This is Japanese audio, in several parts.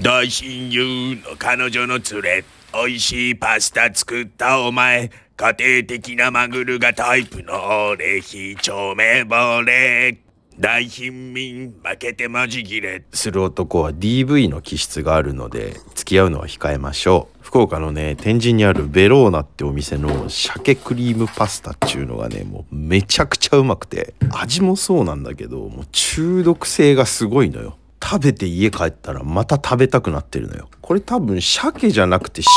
大親友の彼女の連れ美味しいパスタ作ったお前家庭的なマグルがタイプの俺非丁目ぼれ大貧民負けてまじ切れする男は DV の気質があるので付き合うのは控えましょう福岡のね天神にあるベローナってお店の鮭クリームパスタっちゅうのがねもうめちゃくちゃうまくて味もそうなんだけどもう中毒性がすごいのよ食べて家帰ったらまた食べたくなってるのよこれ多分鮭じゃなくて入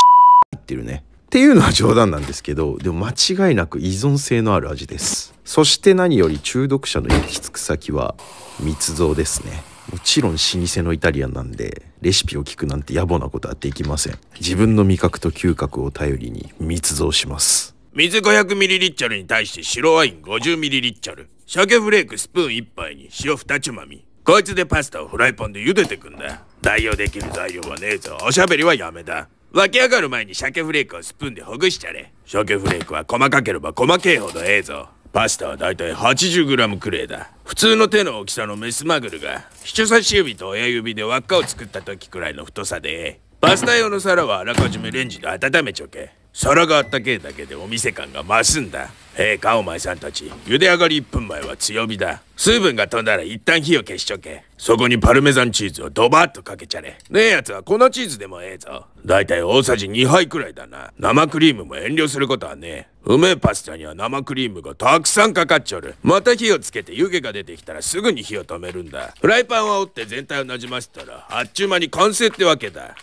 ってるねっていうのは冗談なんですけどでも間違いなく依存性のある味ですそして何より中毒者の行き着く先は密造ですねもちろん老舗のイタリアンなんでレシピを聞くなんて野暮なことはできません自分の味覚と嗅覚を頼りに密造します水 500ml に対して白ワイン 50ml 鮭フレークスプーン1杯に塩2つまみこいつでパスタをフライパンで茹でてくんだ。代用できる材料はねえぞ。おしゃべりはやめだ。湧き上がる前に鮭フレークをスプーンでほぐしちゃれ。鮭フレークは細かければ細けえほどええぞ。パスタはだいたい 80g くらいだ。普通の手の大きさのメスマグルが、人差し指と親指で輪っかを作った時くらいの太さでパスタ用の皿はあらかじめレンジで温めちょけ。皿があったけえだけでお店感が増すんだええかお前さんたち茹で上がり1分前は強火だ水分が飛んだら一旦火を消しとけそこにパルメザンチーズをドバッとかけちゃれねえやつは粉チーズでもええぞだいたい大さじ2杯くらいだな生クリームも遠慮することはねえうめえパスタには生クリームがたくさんかかっちょるまた火をつけて湯気が出てきたらすぐに火を止めるんだフライパンは折って全体をなじませたらあっちゅう間に完成ってわけだ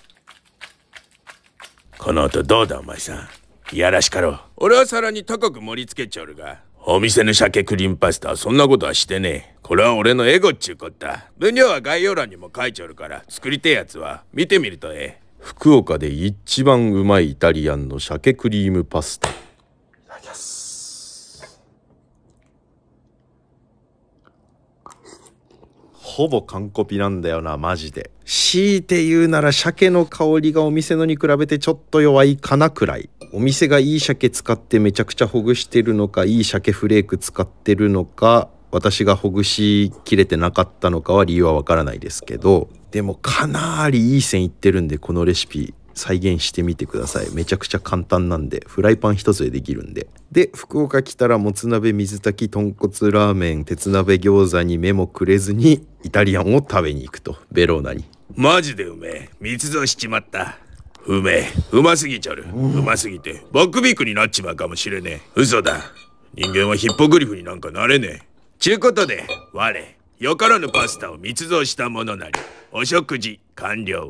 この音どうだお前さんいやらしかろう俺はらに高く盛り付けちょるがお店の鮭クリームパスタはそんなことはしてねえこれは俺のエゴっちゅうこった分量は概要欄にも書いちょるから作りてえやつは見てみるとええ福岡で一番うまいイタリアンの鮭クリームパスタほぼ完コピなんだよな、マジで。強いて言うなら鮭の香りがお店のに比べてちょっと弱いかなくらい。お店がいい鮭使ってめちゃくちゃほぐしてるのか、いい鮭フレーク使ってるのか、私がほぐしきれてなかったのかは理由はわからないですけど、でもかなりいい線いってるんで、このレシピ再現してみてくださいめちゃくちゃ簡単なんでフライパン一つでできるんでで福岡来たらもつ鍋水炊き豚骨ラーメン鉄鍋餃子に目もくれずにイタリアンを食べに行くとベローナにマジでうめえ密造しちまったうめえうますぎちゃるうますぎてバックビークになっちまうかもしれねえ嘘だ人間はヒッポグリフになんかなれねえちゅうことで我よからぬパスタを密造したものなりお食事完了